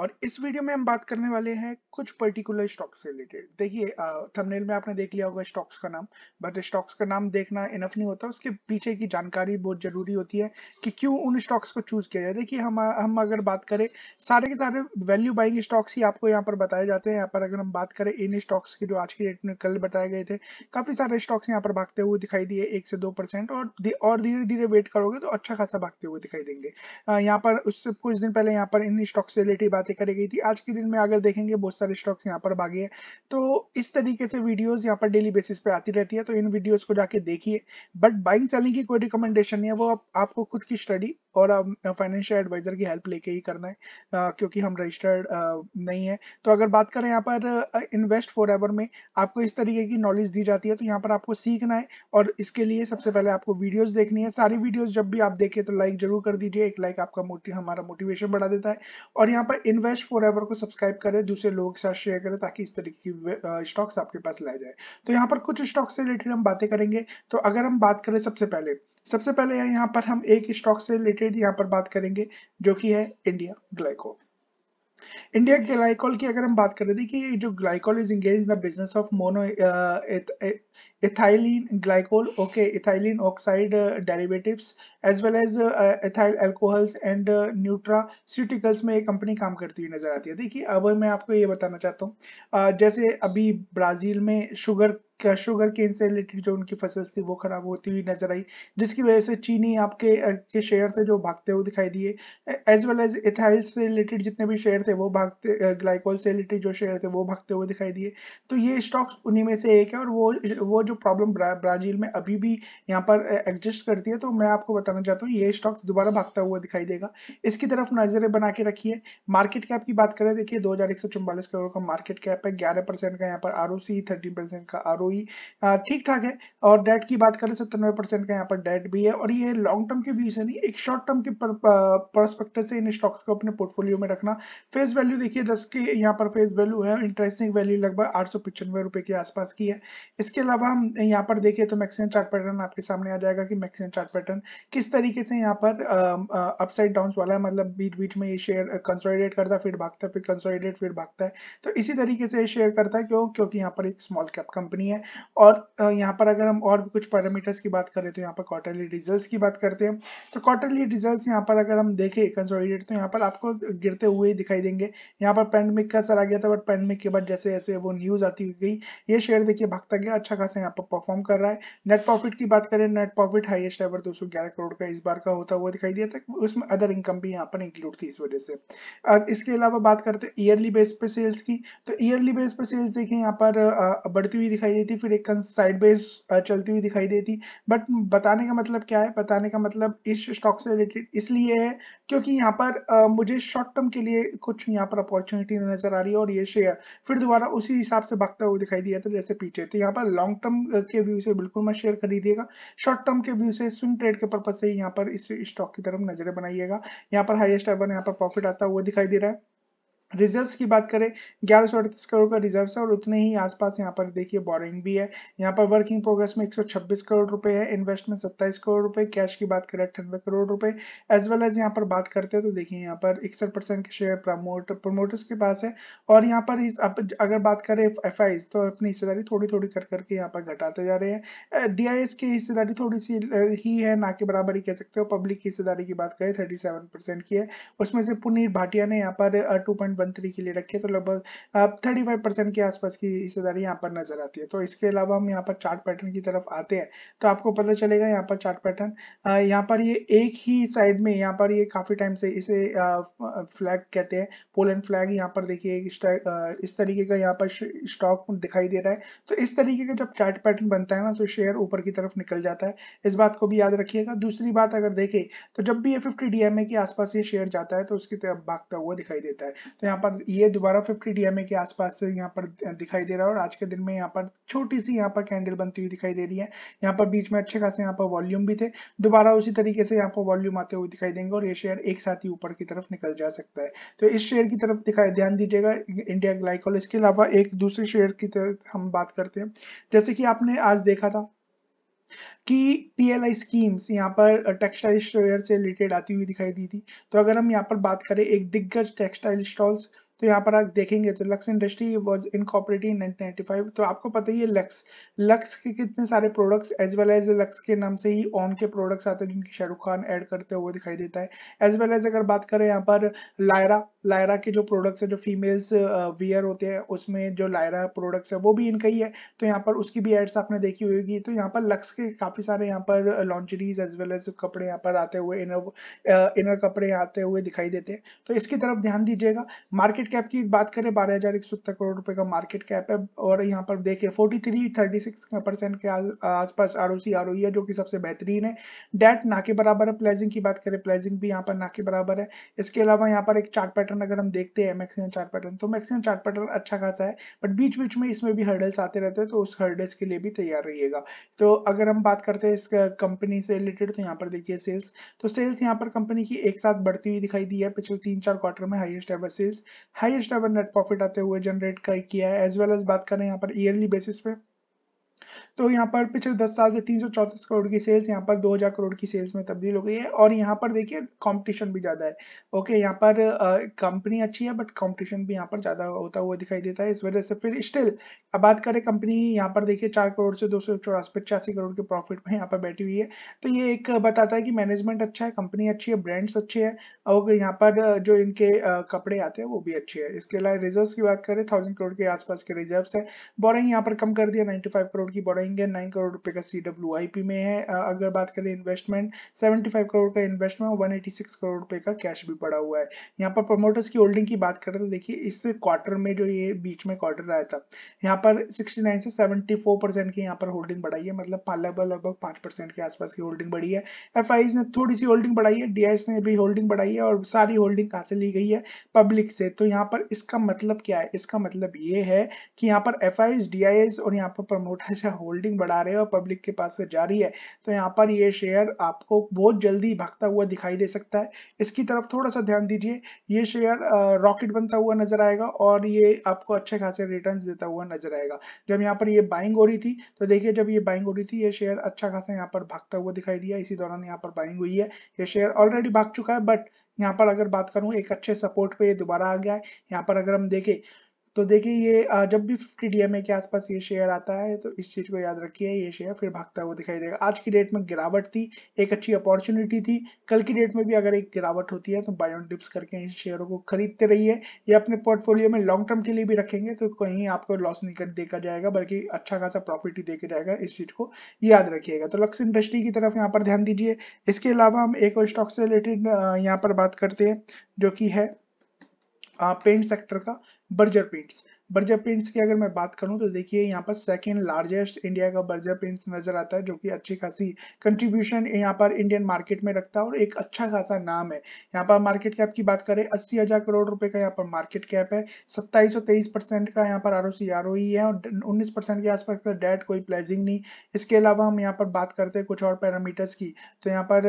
और इस वीडियो में हम बात करने वाले हैं कुछ पर्टिकुलर स्टॉक से रिलेटेड देखिए थंबनेल में आपने देख लिया होगा स्टॉक्स का नाम बट स्टॉक्स का नाम देखना इनफ नहीं होता उसके पीछे की जानकारी बहुत जरूरी होती है कि क्यों उन स्टॉक्स को चूज किया जाए देखिए हम हम अगर बात करें सारे के सारे वैल्यू बाइंग स्टॉक्स ही आपको यहाँ पर बताए जाते हैं यहाँ पर अगर हम बात करें इन स्टॉक्स की जो आज की डेट में कल बताए गए थे काफी सारे स्टॉक्स यहाँ पर भागते हुए दिखाई दिए एक से दो परसेंट और धीरे धीरे वेट करोगे तो अच्छा खासा भागते हुए दिखाई देंगे यहाँ पर उससे कुछ दिन पहले यहाँ पर इन स्टॉक्स से रिलेटेड बात बातें करी गई थी आज के दिन में अगर देखेंगे बहुत सारे स्टॉक्स यहाँ पर भागे हैं तो इस तरीके से वीडियोस यहाँ पर डेली बेसिस पे आती रहती है तो इन वीडियोस को जाके देखिए बट बाइंग सेलिंग की कोई रिकमेंडेशन नहीं है वो आप, आपको खुद की स्टडी और अब फाइनेंशियल एडवाइजर की हेल्प लेके ही करना है आ, क्योंकि हम रजिस्टर्ड नहीं है तो अगर बात करें यहाँ पर इन्वेस्ट फॉर एवर में आपको इस तरीके की नॉलेज दी जाती है तो यहाँ पर आपको सीखना है और इसके लिए सबसे पहले आपको वीडियोस देखनी है सारी वीडियोस जब भी आप देखें तो लाइक जरूर कर दीजिए एक लाइक आपका मोटिव हमारा मोटिवेशन बढ़ा देता है और यहाँ पर इन्वेस्ट फॉर एवर को सब्सक्राइब करें दूसरे लोगों के साथ शेयर करें ताकि इस तरीके की स्टॉक्स आपके पास लाए जाए तो यहाँ पर कुछ स्टॉक्स से रिलेटेड हम बातें करेंगे तो अगर हम बात करें सबसे पहले सबसे पहले यहाँ पर हम एक स्टॉक से रिलेटेड यहाँ पर बात करेंगे जो कि है इंडिया ग्लाइकोल इंडिया ग्लाइकोल की अगर हम बात करें देखिए जो glycol is engage the business of mono ethylene glycol okay ethylene oxide uh, derivatives as well as uh, uh ethyl alcohols and uh, nutraceuticals में ये कंपनी काम करती हुई नजर आती है देखिए अब मैं आपको ये बताना चाहता हूँ uh, जैसे अभी ब्राजील में शुगर क्या शुगर केन से रिलेटेड जो उनकी फसल थी वो खराब होती हुई नजर आई जिसकी वजह से चीनी आपके uh, के शेयर से जो भागते हुए दिखाई दिए एज वेल एज इथाइल से रिलेटेड जितने भी शेयर थे वो भागते ग्लाइकोल uh, से रिलेटेड जो शेयर थे वो भागते हुए दिखाई दिए तो ये स्टॉक्स उन्हीं में से एक है और वो वो जो प्रॉब्लम ब्रा, ब्राजील में अभी भी यहाँ पर एग्जिस्ट करती है तो मैं आपको बताना चाहता हूँ ये स्टॉक दोबारा भागता हुआ दिखाई देगा इसकी तरफ नजरें बना के रखिए मार्केट कैप की बात करें देखिए दो करोड़ का मार्केट कैप है ग्यारह का यहाँ पर आर ओ का आर e, ठीक ठाक है और डेट की बात करें सत्तानवे परसेंट का यहाँ पर डेट भी है और ये लॉन्ग टर्म के व्यू से नहीं एक शॉर्ट टर्म के परस्पेक्टिव से इन स्टॉक्स को अपने पोर्टफोलियो में रखना फेस वैल्यू देखिए दस के यहाँ पर फेस वैल्यू है इंटरेस्टिंग वैल्यू लगभग आठ सौ रुपए के आसपास की है इसके अलावा अब हम यहाँ पर देखें तो मैक्सिमम चार्ट पैटर्न आपके सामने आ जाएगा कि मैक्सिमम चार्ट पैटर्न किस तरीके से यहाँ पर अपसाइड डाउन वाला है मतलब बीच बीच में ये शेयर कंसोलिडेट करता है फिर भागता है फिर कंसोलिडेट फिर भागता है तो इसी तरीके से ये शेयर करता है क्यों क्योंकि यहाँ पर एक स्मॉल कैप कंपनी है और यहाँ पर अगर हम और भी कुछ पैरामीटर्स की बात करें तो यहाँ पर क्वार्टरली रिजल्ट की बात करते हैं तो क्वार्टरली रिजल्ट यहाँ पर अगर हम देखें कंसोलिडेट तो यहाँ पर आपको गिरते हुए ही दिखाई देंगे यहाँ पर पैंडमिक का सर आ गया था बट पैंडमिक के बाद जैसे जैसे वो न्यूज आती हुई गई ये शेयर देखिए भागता गया अच्छा जगह यहाँ पर परफॉर्म कर रहा है नेट प्रॉफिट की बात करें net profit highest ever 211 crore का इस बार का होता हुआ दिखाई दिया था उसमें अदर इनकम भी यहाँ पर इंक्लूड थी इस वजह से इसके अलावा बात करते हैं ईयरली बेस पर सेल्स की तो ईयरली बेस पर सेल्स देखिए यहाँ पर बढ़ती हुई दिखाई देती फिर एक साइड बेस चलती हुई दिखाई देती बट बताने का मतलब क्या है बताने का मतलब इस स्टॉक से रिलेटेड इसलिए है क्योंकि यहाँ पर मुझे शॉर्ट टर्म के लिए कुछ यहाँ पर अपॉर्चुनिटी नजर आ रही है और ये शेयर फिर दोबारा उसी हिसाब से भागता हुआ दिखाई दिया था जैसे पीछे तो यहाँ पर लॉन्ग लॉन्ग टर्म uh, के व्यू से बिल्कुल मत शेयर खरीदिएगा शॉर्ट टर्म के व्यू से स्विंग ट्रेड के पर्पज से यहाँ पर इस स्टॉक की तरफ नजरें बनाइएगा यहाँ पर हाइएस्ट एवर यहाँ पर प्रॉफिट आता हुआ दिखाई दे रहा है रिजर्व्स की बात करें ग्यारह सौ अड़तीस करोड़ का रिजर्व्स है और उतने ही आसपास यहाँ पर देखिए बोरिंग भी है यहाँ पर वर्किंग प्रोग्रेस में 126 करोड़ रुपए है इन्वेस्टमेंट 27 करोड़ रुपए कैश की बात करें अट्ठानवे करोड़ रुपए एज वेल एज यहाँ पर बात करते हैं तो देखिए यहाँ पर इकसठ परसेंट के शेयर प्रमोट प्रमोटर्स के पास है और यहाँ पर इस अप, अगर बात करें एफ तो अपनी हिस्सेदारी थोड़ी थोड़ी कर करके यहाँ पर घटाते जा रहे हैं डी की हिस्सेदारी थोड़ी सी ही है ना के बराबर ही कह सकते हो पब्लिक की हिस्सेदारी की बात करें थर्टी की है उसमें से पुनीत भाटिया ने यहाँ पर टू थ्री के लिए रखे तो लगभग थर्टी फाइव परसेंट के आसपास की हिस्सेदारी यहाँ पर नजर आती है तो इसके अलावा हम यहाँ पर चार्ट पैटर्न की तरफ आते हैं तो आपको पता चलेगा यहाँ पर चार्ट पैटर्न यहाँ पर ये एक ही साइड में यहाँ पर ये काफी टाइम से इसे फ्लैग कहते हैं पोलैंड फ्लैग यहाँ पर देखिए इस तरीके का यहाँ पर स्टॉक दिखाई दे रहा है तो इस तरीके का जब चार्ट पैटर्न बनता है ना तो शेयर ऊपर की तरफ निकल जाता है इस बात को भी याद रखिएगा दूसरी बात अगर देखे तो जब भी ये फिफ्टी डीएमए के आसपास ये शेयर जाता है तो उसकी तरफ भागता हुआ दिखाई देता है तो यहाँ पर ये दोबारा 50 डीएमए के आसपास यहाँ पर दिखाई दे रहा है और आज के दिन में यहाँ पर छोटी सी यहाँ पर कैंडल बनती हुई दिखाई दे रही है यहाँ पर बीच में अच्छे खासे यहाँ पर वॉल्यूम भी थे दोबारा उसी तरीके से यहाँ पर वॉल्यूम आते हुए दिखाई देंगे और ये शेयर एक साथ ही ऊपर की तरफ निकल जा सकता है तो इस शेयर की तरफ दिखाई ध्यान दीजिएगा इंडिया ग्लाइकोल इसके अलावा एक दूसरे शेयर की तरफ हम बात करते हैं जैसे कि आपने आज देखा था कि पीएलआई स्कीम्स यहाँ पर टेक्सटाइल स्टोर से रिलेटेड आती हुई दिखाई दी थी तो अगर हम यहाँ पर बात करें एक दिग्गज टेक्सटाइल स्टॉल्स तो यहाँ पर आप देखेंगे तो Lux industry was in cooperative तो आपको पता ही है लक्स लक्स के कितने सारे products as well as Lux के नाम से ही ऑन के प्रोडक्ट्स आते हैं जिनकी शाहरुख खान ऐड करते हुए दिखाई देता है एज वेल एज अगर बात करें यहाँ पर लायरा लायरा के जो प्रोडक्ट्स है जो फीमेल्स वियर होते हैं उसमें जो लायरा प्रोडक्ट्स है वो भी इनका ही है तो यहाँ पर उसकी भी एड्स आपने देखी होगी तो यहाँ पर लक्स के काफ़ी सारे यहाँ पर लॉन्चरीज एज वेल एज कपड़े यहाँ पर आते हुए इनर इनर कपड़े आते हुए दिखाई देते हैं तो इसकी तरफ ध्यान दीजिएगा मार्केट मार्केट कैप की बात करें बारह हजार एक सौ सत्तर करोड़ रुपए का मार्केट कैप है और यहाँ पर देखिए forty three thirty six percent के आसपास आर ओ सी आर ओ है जो कि सबसे बेहतरीन है डेट ना के बराबर है प्लेजिंग की बात करें प्लेजिंग भी यहाँ पर ना के बराबर है इसके अलावा यहाँ पर एक चार्ट पैटर्न अगर हम देखते हैं मैक्सिमम चार्ट पैटर्न तो मैक्सिमम चार्ट पैटर्न अच्छा खासा है बट बीच बीच में इसमें भी हर्डल्स आते रहते हैं तो उस हर्डल्स के लिए भी तैयार रहिएगा तो अगर हम बात करते हैं इस कंपनी से रिलेटेड तो यहाँ पर देखिए सेल्स तो सेल्स यहाँ पर कंपनी की एक साथ बढ़ती हुई दिखाई दी है पिछले तीन चार क्वार्टर में highest ever sales highest ever net profit आते हुए जनरेट किया है एज वेल एज बात करें यहाँ पर ईयरली बेसिस पे तो यहाँ पर पिछले दस साल से तीन करोड़ की सेल्स यहाँ पर 2000 करोड़ की सेल्स में तब्दील हो गई है और यहाँ पर देखिए कंपटीशन भी ज़्यादा है ओके यहाँ पर कंपनी अच्छी है बट कंपटीशन भी यहाँ पर ज़्यादा होता हुआ दिखाई देता है इस वजह से फिर स्टिल अब बात करें कंपनी यहाँ पर देखिए चार करोड़ से दो सौ करोड़ के प्रॉफिट में यहाँ पर बैठी हुई है तो ये एक बताता है कि मैनेजमेंट अच्छा है कंपनी अच्छी है ब्रांड्स अच्छे हैं और यहाँ पर जो इनके कपड़े आते हैं वो भी अच्छे हैं इसके अलावा रिजर्व की बात करें थाउजेंड करोड़ के आसपास के रिजर्व है बोरिंग यहाँ पर कम कर दिया नाइन्टी करोड़ की बोरिंग करेंगे नाइन करोड़ रुपए का सी में है अगर बात करें इन्वेस्टमेंट 75 करोड़ का इन्वेस्टमेंट और 186 करोड़ रुपए का कैश भी पड़ा हुआ है यहाँ पर प्रमोटर्स की होल्डिंग की बात करें तो देखिए इस क्वार्टर में जो ये बीच में क्वार्टर आया था यहाँ पर 69 से 74 परसेंट की यहाँ पर होल्डिंग बढ़ाई है मतलब लगभग लगभग पांच परसेंट के आसपास की होल्डिंग बढ़ी है एफ ने थोड़ी सी होल्डिंग बढ़ाई है डी ने भी होल्डिंग बढ़ाई है और सारी होल्डिंग कहाँ से ली गई है पब्लिक से तो यहाँ पर इसका मतलब क्या है इसका मतलब ये है कि यहाँ पर एफ आई और यहाँ पर प्रमोटर्स होल्ड होल्डिंग बढ़ा रहे हैं और पब्लिक के पास से जा रही है तो यहाँ पर ये शेयर आपको बहुत जल्दी भागता हुआ दिखाई दे सकता है इसकी तरफ थोड़ा सा ध्यान दीजिए ये शेयर रॉकेट बनता हुआ नजर आएगा और ये आपको अच्छे खासे रिटर्न देता हुआ नजर आएगा जब यहाँ पर ये बाइंग हो रही थी तो देखिए जब ये बाइंग हो रही थी ये शेयर अच्छा खासा यहाँ पर भागता हुआ दिखाई दिया इसी दौरान यहाँ पर बाइंग हुई है ये शेयर ऑलरेडी भाग चुका है बट यहाँ पर अगर बात करूं एक अच्छे सपोर्ट पे ये दोबारा आ गया है यहाँ पर अगर हम देखें तो देखिए ये जब भी फिफ्टी डीएमए के आसपास ये शेयर आता है तो इस चीज़ को याद रखिए ये शेयर फिर भागता हुआ दिखाई देगा आज की डेट में गिरावट थी एक अच्छी अपॉर्चुनिटी थी कल की डेट में भी अगर एक गिरावट होती है तो बाय ऑन डिप्स करके इन शेयरों को खरीदते रहिए या अपने पोर्टफोलियो में लॉन्ग टर्म के लिए भी रखेंगे तो कहीं आपको लॉस नहीं कर देखा जाएगा बल्कि अच्छा खासा प्रॉफिट ही देखा जाएगा इस चीज़ को याद रखिएगा तो लक्स इंडस्ट्री की तरफ यहाँ पर ध्यान दीजिए इसके अलावा हम एक और स्टॉक से रिलेटेड यहाँ पर बात करते हैं जो कि है पेंट सेक्टर का बर्जर पेंट्स बर्जर प्रिंट्स की अगर मैं बात करूं तो देखिए यहाँ पर सेकेंड लार्जेस्ट इंडिया का बर्जर प्रिंट्स नजर आता है जो कि अच्छी खासी कंट्रीब्यूशन यहाँ पर इंडियन मार्केट में रखता है और एक अच्छा खासा नाम है यहाँ पर मार्केट कैप की बात करें अस्सी हजार करोड़ रुपए का यहाँ पर मार्केट कैप है सत्ताईस सौ तेईस परसेंट का यहाँ पर आर ओ सी आर ओ है और उन्नीस परसेंट के आसपास का डेट कोई प्लेजिंग नहीं इसके अलावा हम यहाँ पर बात करते हैं कुछ और पैरामीटर्स की तो यहाँ पर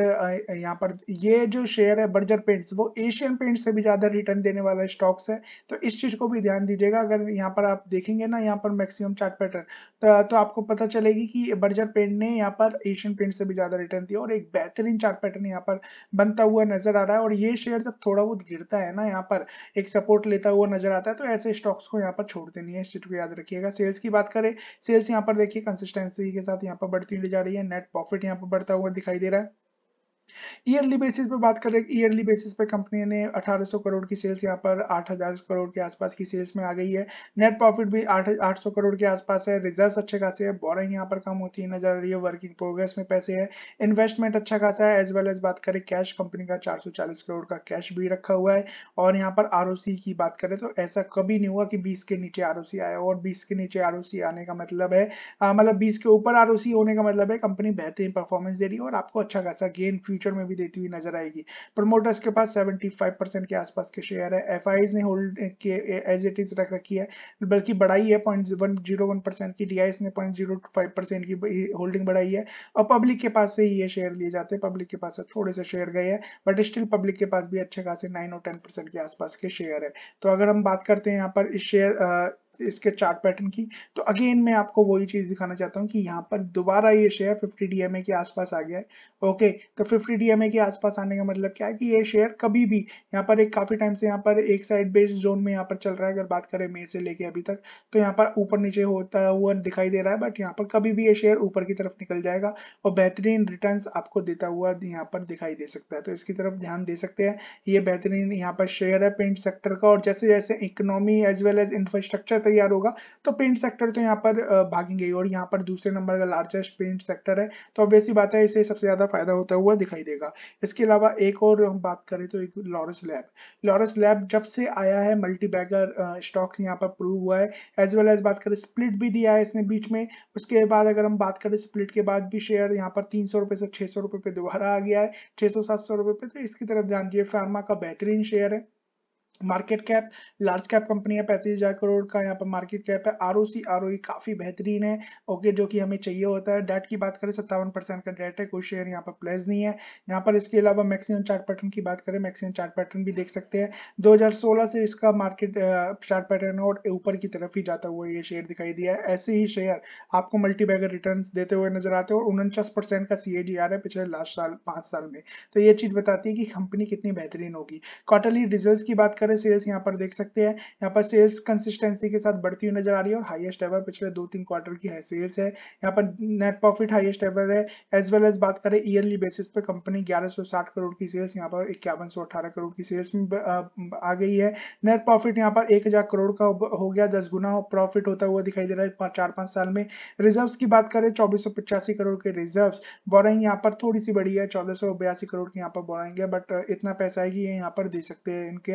यहाँ पर ये जो शेयर है बर्जर पेंट्स वो एशियन पेंट्स से भी ज्यादा रिटर्न देने वाला स्टॉक्स है तो इस चीज को भी ध्यान दीजिएगा अगर यहाँ पर आप देखेंगे ना यहाँ पर मैक्सिमम चार्ट पैटर्न तो, तो आपको पता चलेगी कि बर्जर पेंट ने यहाँ पर एशियन पेंट से भी ज़्यादा रिटर्न दिया और एक बेहतरीन चार्ट पैटर्न यहाँ पर बनता हुआ नजर आ रहा है और ये शेयर जब थोड़ा बहुत गिरता है ना यहाँ पर एक सपोर्ट लेता हुआ नजर आता है तो ऐसे स्टॉक्स को यहाँ पर छोड़ देनी है इस चीज को याद रखिएगा सेल्स की बात करें सेल्स यहाँ पर देखिए कंसिस्टेंसी के साथ यहाँ पर बढ़ती हुई जा रही है नेट प्रॉफिट यहाँ पर बढ़ता हुआ दिखाई दे रहा है ईयरली बेसिस पे बात करें ईयरली बेसिस पे कंपनी ने 1800 करोड़ की सेल्स यहाँ पर 8000 करोड़ के आसपास की सेल्स में आ गई है नेट प्रॉफिट भी 800 करोड़ के आसपास है रिजर्व्स अच्छे खासे है बोरिंग यहाँ पर कम होती है नजर आ रही है वर्किंग प्रोग्रेस में पैसे है इन्वेस्टमेंट अच्छा खासा है एज वेल एज बात करें कैश कंपनी का चार करोड़ का कैश भी रखा हुआ है और यहाँ पर आर की बात करें तो ऐसा कभी नहीं हुआ कि बीस के नीचे आर आया और बीस के नीचे आर आने का मतलब है हाँ, मतलब बीस के ऊपर आर होने का मतलब है कंपनी बेहतरीन परफॉर्मेंस दे रही है और आपको अच्छा खासा गेन फ्यूचर फ्यूचर में भी देती हुई नजर आएगी प्रमोटर्स के पास 75 परसेंट के आसपास के शेयर है एफ ने होल्ड के एज इट इज रख रखी है बल्कि बढ़ाई है पॉइंट परसेंट की डी ने पॉइंट परसेंट की होल्डिंग बढ़ाई है और पब्लिक के पास से ही ये शेयर लिए जाते हैं पब्लिक के पास से थोड़े से शेयर गए हैं बट स्टिल पब्लिक के पास भी अच्छे खासे नाइन और टेन परसेंट के आसपास के शेयर है तो अगर हम बात करते हैं यहाँ पर इस शेयर इसके चार्ट पैटर्न की तो अगेन मैं आपको वही चीज दिखाना चाहता हूँ कि यहाँ पर दोबारा ये शेयर 50 डीएमए के आसपास आ गया है ओके तो 50 डीएमए के आसपास आने का मतलब क्या है कि ये शेयर कभी भी यहाँ पर एक काफी टाइम से यहाँ पर एक साइड बेस्ड जोन में यहाँ पर चल रहा है अगर बात करें मे से लेके अभी तक तो यहाँ पर ऊपर नीचे होता हुआ दिखाई दे रहा है बट यहाँ पर कभी भी ये शेयर ऊपर की तरफ निकल जाएगा और बेहतरीन रिटर्न आपको देता हुआ यहाँ पर दिखाई दे सकता है तो इसकी तरफ ध्यान दे सकते हैं ये बेहतरीन यहाँ पर शेयर है पेंट सेक्टर का और जैसे जैसे economy as well as infrastructure sector तैयार होगा तो पेंट सेक्टर तो यहाँ पर भागेंगे और यहाँ पर दूसरे नंबर का लार्जेस्ट पेंट सेक्टर है तो ऑब्वियसली बात है इसे सबसे ज्यादा फायदा होता हुआ दिखाई देगा इसके अलावा एक और हम बात करें तो एक लॉरस लैब लॉरस लैब जब से आया है मल्टी बैगर स्टॉक्स यहाँ पर प्रूव हुआ है एज वेल एज बात करें स्प्लिट भी दिया है इसने बीच में उसके बाद अगर हम बात करें स्प्लिट के बाद भी शेयर यहाँ पर तीन से छह सौ पे दोबारा आ गया है छह सौ सात सौ रुपये पे तो इसकी तरफ ध्यान दिए फार्मा का बेहतरीन शेयर है market cap large cap company है पैंतीस हजार करोड़ का यहाँ पर मार्केट कैप है R O C R O काफी बेहतरीन है ओके जो कि हमें चाहिए होता है डेट की बात करें सत्तावन परसेंट का डेट है कोई शेयर यहाँ पर प्लेस नहीं है यहाँ पर इसके अलावा मैक्सिमम चार्ट पैटर्न की बात करें मैक्सिमम चार्ट पैटर्न भी देख सकते हैं सोलह से इसका मार्केट चार्ट पैटर्न और ऊपर की तरफ ही जाता हुआ ये शेयर दिखाई दिया है ऐसे ही शेयर आपको मल्टीबैगर रिटर्न देते हुए नजर आते हैं और उनचास परसेंट का सी है पिछले लास्ट साल पांच साल में तो ये चीज बताती है कि कंपनी कितनी बेहतरीन होगी क्वार्टरली रिजल्ट की बात करें एवर सेल्स यहाँ पर देख सकते हैं यहाँ पर सेल्स कंसिस्टेंसी के साथ बढ़ती हुई नजर आ रही है और हाईएस्ट एवर पिछले दो तीन क्वार्टर की है सेल्स है यहाँ पर नेट प्रॉफिट हाईएस्ट एवर है एज वेल एज बात करें ईयरली बेसिस पे कंपनी 1160 करोड़ की सेल्स यहाँ पर इक्यावन करोड़ की सेल्स में आ गई है नेट प्रॉफिट यहाँ पर एक करोड़ का हो गया दस गुना प्रॉफिट होता हुआ दिखाई दे रहा है चार पांच साल में रिजर्व की बात करें चौबीस करोड़ के रिजर्व बोराइंग यहाँ पर थोड़ी सी बड़ी है चौदह करोड़ की यहाँ पर बोराइंग है बट इतना पैसा है कि यहाँ पर दे सकते हैं इनके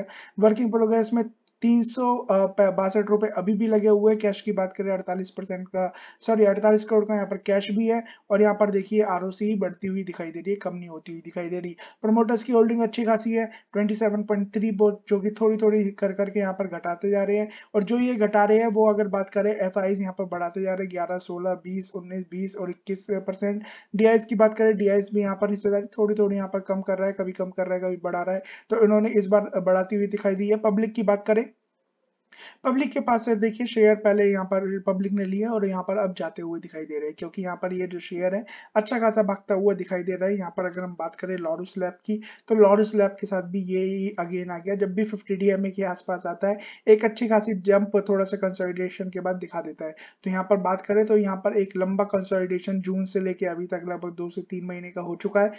वर्किंग प्रोग्रेस में तीन सौ बासठ रुपए अभी भी लगे हुए कैश की बात करें अड़तालीस परसेंट का सॉरी अड़तालीस करोड़ का यहाँ पर कैश भी है और यहाँ पर देखिए आर बढ़ती हुई दिखाई दे रही है कम नहीं होती हुई दिखाई दे रही प्रमोटर्स की होल्डिंग अच्छी खासी है ट्वेंटी सेवन पॉइंट थ्री जो कि थोड़ी थोड़ी कर करके यहाँ पर घटाते जा रहे हैं और जो ये घटा रहे हैं वो अगर बात करें एफ आईज यहाँ पर बढ़ाते जा रहे हैं ग्यारह सोलह बीस उन्नीस बीस और इक्कीस परसेंट डी की बात करें डी भी यहाँ पर हिस्सेदारी थोड़ी थोड़ी यहाँ पर कम कर रहा है कभी कम कर रहा है कभी बढ़ा रहा है तो इन्होंने इस बार बढ़ाती हुई दिखाई दी है पब्लिक की बात करें पब्लिक के पास है देखिए शेयर पहले यहाँ पर पब्लिक ने लिया और यहाँ पर अब जाते हुए दिखाई दे रहे हैं क्योंकि यहाँ पर ये जो शेयर है अच्छा खासा भागता हुआ दिखाई दे रहा है यहाँ पर अगर हम बात करें लॉरस लैब की तो लॉरस लैब के साथ भी ये अगेन आ गया जब भी फिफ्टी डी के आसपास आता है एक अच्छी खासी जंप थोड़ा सा कंसोलिडेशन के बाद दिखा देता है तो यहाँ पर बात करें तो यहाँ पर एक लंबा कंसोलिडेशन जून से लेके अभी तक लगभग दो से तीन महीने का हो चुका है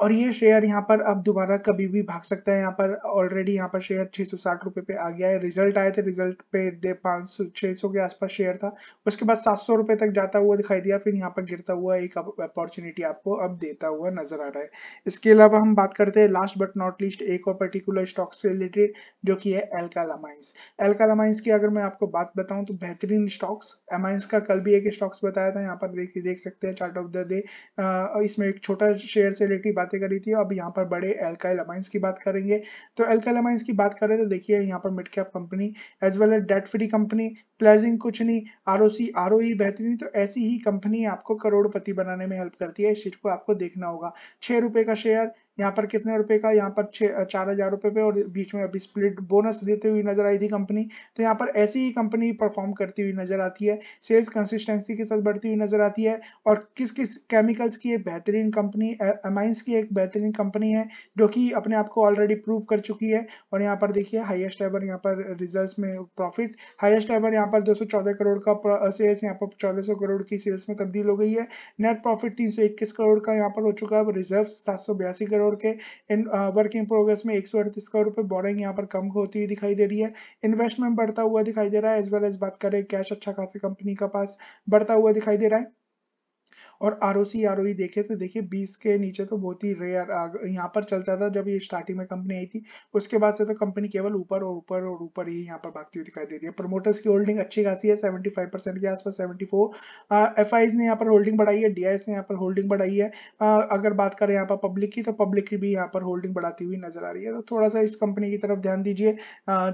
और ये शेयर यहाँ पर अब दोबारा कभी भी भाग सकता है यहाँ पर ऑलरेडी यहाँ पर शेयर छह सौ साठ पे आ गया है रिजल्ट आए थे रिजल्ट पे दे सौ छः सौ के आसपास शेयर था उसके बाद सात सौ तक जाता हुआ दिखाई दिया फिर यहाँ पर गिरता हुआ एक अपॉर्चुनिटी आपको अब देता हुआ नजर आ रहा है इसके अलावा हम बात करते हैं लास्ट बट नॉट लिस्ट एक और पर्टिकुलर स्टॉक से रिलेटेड जो की है एल्कालामाइंस एल्कालामाइंस की अगर मैं आपको बात बताऊँ तो बेहतरीन स्टॉक्स एमाइंस का कल भी एक स्टॉक्स बताया था यहाँ पर देख देख सकते हैं चार्ट ऑफ द डे इसमें एक छोटा शेयर से रिलेटेड बातें करी थी अब यहाँ पर बड़े एल्काइल अमाइंस की बात करेंगे तो एल्काइल अमाइंस की बात करें तो देखिए यहाँ पर mid cap company as well as debt free company pledging कुछ नहीं आर ओ सी आर ओ ई बेहतरीन तो ऐसी ही कंपनी आपको करोड़पति बनाने में हेल्प करती है इस चीज को आपको देखना होगा छह रुपए का शेयर यहाँ पर कितने रुपए का यहाँ पर छह चार हजार रुपये पे और बीच में अभी स्प्लिट बोनस देते हुई नजर आई थी कंपनी तो यहाँ पर ऐसी ही कंपनी परफॉर्म करती हुई नजर आती है सेल्स कंसिस्टेंसी के साथ बढ़ती हुई नजर आती है और किस किस केमिकल्स की एक बेहतरीन कंपनी अमाइंस की एक बेहतरीन कंपनी है जो कि अपने आप को ऑलरेडी प्रूव कर चुकी है और यहाँ पर देखिए हाइएस्ट एवर यहाँ पर रिजल्ट में प्रॉफिट हाइएस्ट एवर यहाँ पर 214 करोड़ का सेल्स यहाँ पर चौदह सौ करोड़ की सेल्स में तब्दील हो गई है नेट प्रॉफिट 321 करोड़ का यहाँ पर हो चुका है रिजर्व सात करोड़ के इन वर्किंग प्रोग्रेस में एक करोड़ रुपये बोरिंग यहाँ पर कम होती हुई दिखाई दे रही है इन्वेस्टमेंट बढ़ता हुआ दिखाई दे रहा है एज वेल एज बात करें कैश अच्छा खासी कंपनी का पास बढ़ता हुआ दिखाई दे रहा है और आर ओ सी आर ओ देखे तो देखिए बीस के नीचे तो बहुत ही रेयर यहाँ पर चलता था जब ये स्टार्टिंग में कंपनी आई थी उसके बाद से तो कंपनी केवल ऊपर और ऊपर और ऊपर ही यहाँ पर भागती हुई दिखाई दे रही है प्रमोटर्स की होल्डिंग अच्छी खासी है सेवेंटी फाइव परसेंट के आसपास सेवेंटी फोर एफ आईज ने यहाँ पर होल्डिंग बढ़ाई है डी ने यहाँ पर होल्डिंग बढ़ाई है अगर बात करें यहाँ पर पब्लिक की तो पब्लिक की भी यहाँ पर होल्डिंग बढ़ाती हुई नजर आ रही है तो थोड़ा सा इस कंपनी की तरफ ध्यान दीजिए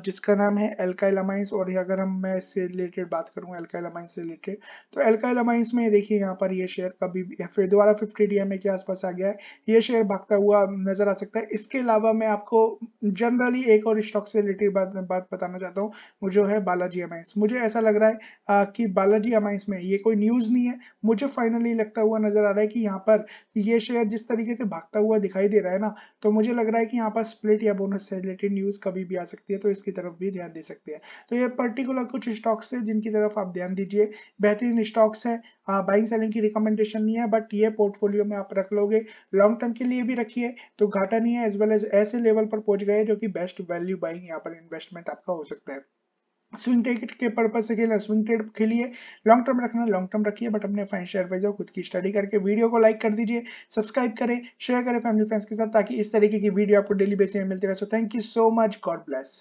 जिसका नाम है एलका अमाइंस और अगर हम मैं इससे रिलेटेड बात करूँ एलका अमाइंस से रिलेटेड तो एलका अमाइंस में देखिए यहाँ पर ये शेयर कभी भी फिर दोबारा फिफ्टी डी के आसपास आ गया है ये शेयर भागता हुआ नजर आ सकता है इसके अलावा मैं आपको जनरली एक और स्टॉक से रिलेटेड बात बात बताना चाहता हूँ वो जो है बालाजी अमाइंस मुझे ऐसा लग रहा है आ, कि बालाजी अमाइंस में ये कोई न्यूज़ नहीं है मुझे फाइनली लगता हुआ नजर आ रहा है कि यहाँ पर ये शेयर जिस तरीके से भागता हुआ दिखाई दे रहा है ना तो मुझे लग रहा है कि यहाँ पर स्प्लिट या बोनस से रिलेटेड न्यूज़ कभी भी आ सकती है तो इसकी तरफ भी ध्यान दे सकते हैं तो ये पर्टिकुलर कुछ स्टॉक्स है जिनकी तरफ आप ध्यान दीजिए बेहतरीन स्टॉक्स है बाइंग सेलिंग की रिकमेंड रिकमेंडेशन नहीं है बट ये पोर्टफोलियो में आप रख लोगे लॉन्ग टर्म के लिए भी रखिए तो घाटा नहीं है एज वेल एज ऐसे लेवल पर पहुंच गए जो कि बेस्ट वैल्यू बाइंग यहाँ पर इन्वेस्टमेंट आपका हो सकता है स्विंग ट्रेड के पर्पज से खेलना स्विंग ट्रेड के लिए लॉन्ग टर्म रखना लॉन्ग टर्म रखिए बट अपने फाइनेंशियल एडवाइजर खुद की स्टडी करके वीडियो को लाइक कर दीजिए सब्सक्राइब करें शेयर करें फैमिली फ्रेंड्स के साथ ताकि इस तरीके की वीडियो आपको डेली बेसिस में मिलती रहे so thank you so much God bless